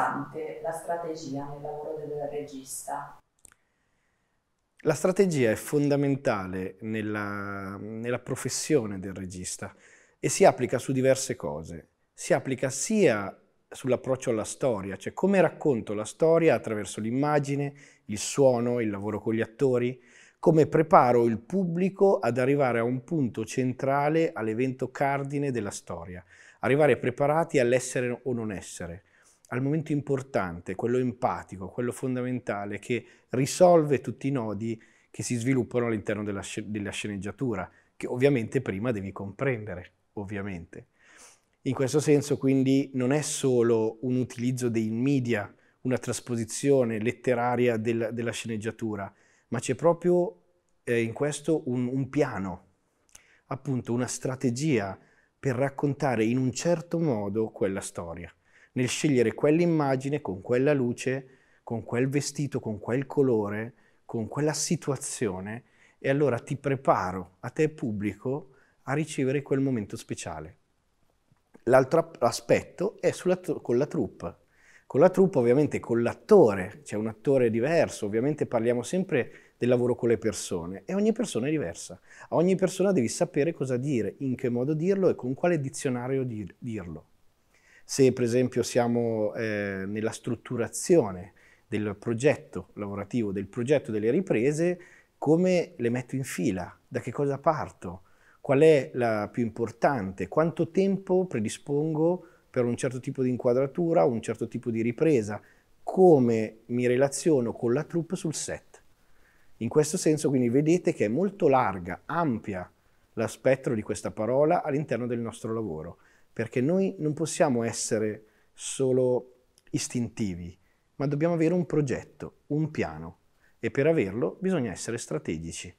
importante la strategia nel lavoro del regista? La strategia è fondamentale nella, nella professione del regista e si applica su diverse cose. Si applica sia sull'approccio alla storia, cioè come racconto la storia attraverso l'immagine, il suono, il lavoro con gli attori, come preparo il pubblico ad arrivare a un punto centrale all'evento cardine della storia, arrivare preparati all'essere o non essere, al momento importante, quello empatico, quello fondamentale che risolve tutti i nodi che si sviluppano all'interno della, della sceneggiatura, che ovviamente prima devi comprendere, ovviamente. In questo senso quindi non è solo un utilizzo dei media, una trasposizione letteraria del, della sceneggiatura, ma c'è proprio eh, in questo un, un piano, appunto una strategia per raccontare in un certo modo quella storia nel scegliere quell'immagine con quella luce, con quel vestito, con quel colore, con quella situazione e allora ti preparo a te pubblico a ricevere quel momento speciale. L'altro aspetto è sulla, con la troupe. Con la troupe ovviamente con l'attore, c'è un attore diverso, ovviamente parliamo sempre del lavoro con le persone e ogni persona è diversa. A ogni persona devi sapere cosa dire, in che modo dirlo e con quale dizionario dirlo se per esempio siamo eh, nella strutturazione del progetto lavorativo, del progetto delle riprese, come le metto in fila, da che cosa parto, qual è la più importante, quanto tempo predispongo per un certo tipo di inquadratura, un certo tipo di ripresa, come mi relaziono con la troupe sul set. In questo senso quindi vedete che è molto larga, ampia lo spettro di questa parola all'interno del nostro lavoro perché noi non possiamo essere solo istintivi, ma dobbiamo avere un progetto, un piano e per averlo bisogna essere strategici.